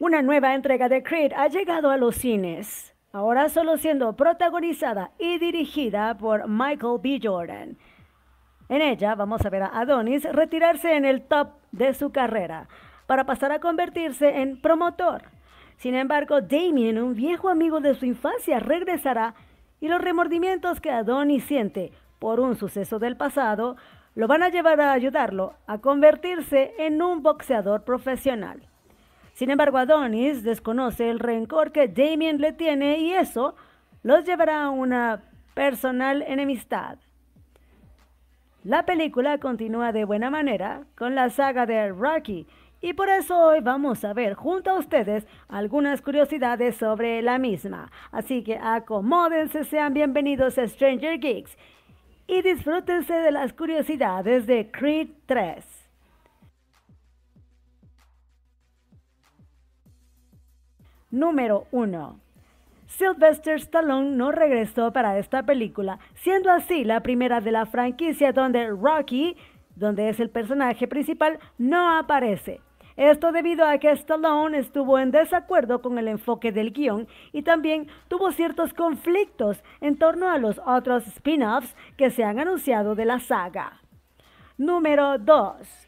Una nueva entrega de Creed ha llegado a los cines, ahora solo siendo protagonizada y dirigida por Michael B. Jordan. En ella vamos a ver a Adonis retirarse en el top de su carrera para pasar a convertirse en promotor. Sin embargo, Damien, un viejo amigo de su infancia, regresará y los remordimientos que Adonis siente por un suceso del pasado lo van a llevar a ayudarlo a convertirse en un boxeador profesional. Sin embargo, Adonis desconoce el rencor que Damien le tiene y eso los llevará a una personal enemistad. La película continúa de buena manera con la saga de Rocky y por eso hoy vamos a ver junto a ustedes algunas curiosidades sobre la misma. Así que acomódense, sean bienvenidos a Stranger Geeks y disfrútense de las curiosidades de Creed 3. Número 1. Sylvester Stallone no regresó para esta película, siendo así la primera de la franquicia donde Rocky, donde es el personaje principal, no aparece. Esto debido a que Stallone estuvo en desacuerdo con el enfoque del guión y también tuvo ciertos conflictos en torno a los otros spin-offs que se han anunciado de la saga. Número 2.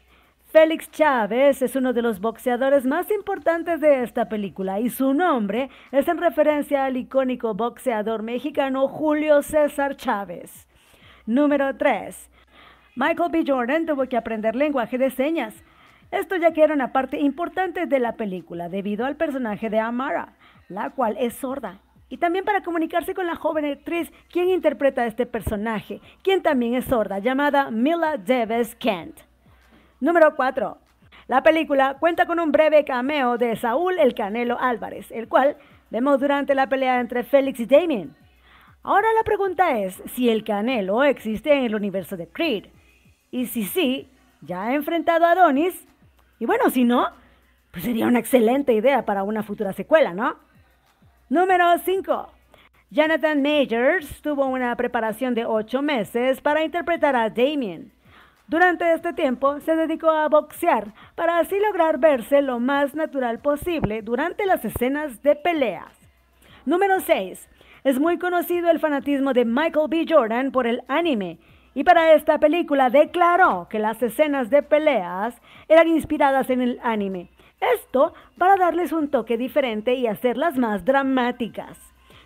Félix Chávez es uno de los boxeadores más importantes de esta película y su nombre es en referencia al icónico boxeador mexicano Julio César Chávez. Número 3. Michael B. Jordan tuvo que aprender lenguaje de señas. Esto ya que era una parte importante de la película debido al personaje de Amara, la cual es sorda. Y también para comunicarse con la joven actriz quien interpreta este personaje, quien también es sorda, llamada Mila Davis Kent. Número 4. La película cuenta con un breve cameo de Saúl El Canelo Álvarez, el cual vemos durante la pelea entre Félix y Damien. Ahora la pregunta es si el Canelo existe en el universo de Creed. Y si sí, ya ha enfrentado a Adonis. Y bueno, si no, pues sería una excelente idea para una futura secuela, ¿no? Número 5. Jonathan Majors tuvo una preparación de 8 meses para interpretar a Damien. Durante este tiempo se dedicó a boxear para así lograr verse lo más natural posible durante las escenas de peleas. Número 6. Es muy conocido el fanatismo de Michael B. Jordan por el anime y para esta película declaró que las escenas de peleas eran inspiradas en el anime. Esto para darles un toque diferente y hacerlas más dramáticas.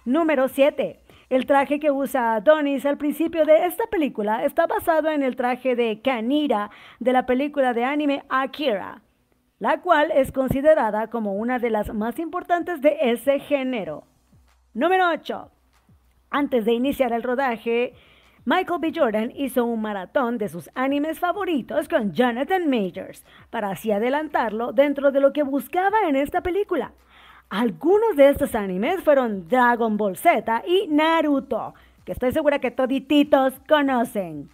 Número 7. El traje que usa Adonis al principio de esta película está basado en el traje de Kanira de la película de anime Akira, la cual es considerada como una de las más importantes de ese género. Número 8. Antes de iniciar el rodaje, Michael B. Jordan hizo un maratón de sus animes favoritos con Jonathan Majors para así adelantarlo dentro de lo que buscaba en esta película. Algunos de estos animes fueron Dragon Ball Z y Naruto, que estoy segura que todititos conocen.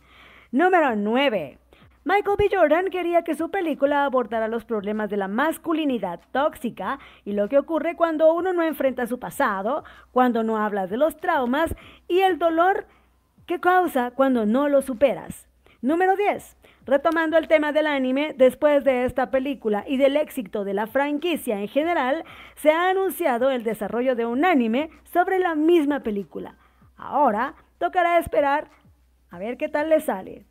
Número 9. Michael B. Jordan quería que su película abordara los problemas de la masculinidad tóxica y lo que ocurre cuando uno no enfrenta su pasado, cuando no hablas de los traumas y el dolor que causa cuando no lo superas. Número 10. Retomando el tema del anime, después de esta película y del éxito de la franquicia en general, se ha anunciado el desarrollo de un anime sobre la misma película. Ahora tocará esperar a ver qué tal le sale.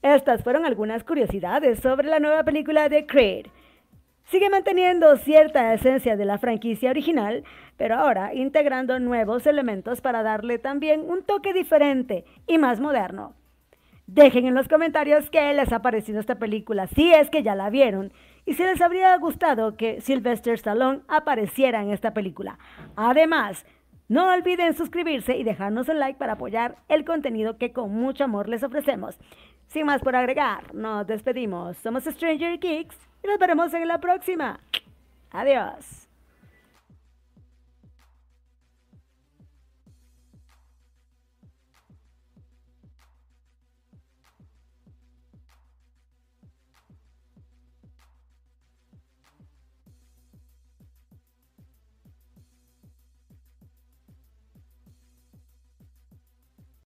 Estas fueron algunas curiosidades sobre la nueva película de Creed. Sigue manteniendo cierta esencia de la franquicia original, pero ahora integrando nuevos elementos para darle también un toque diferente y más moderno. Dejen en los comentarios qué les ha parecido esta película, si es que ya la vieron, y si les habría gustado que Sylvester Stallone apareciera en esta película. Además, no olviden suscribirse y dejarnos un like para apoyar el contenido que con mucho amor les ofrecemos. Sin más por agregar, nos despedimos. Somos Stranger Kicks y nos veremos en la próxima. Adiós.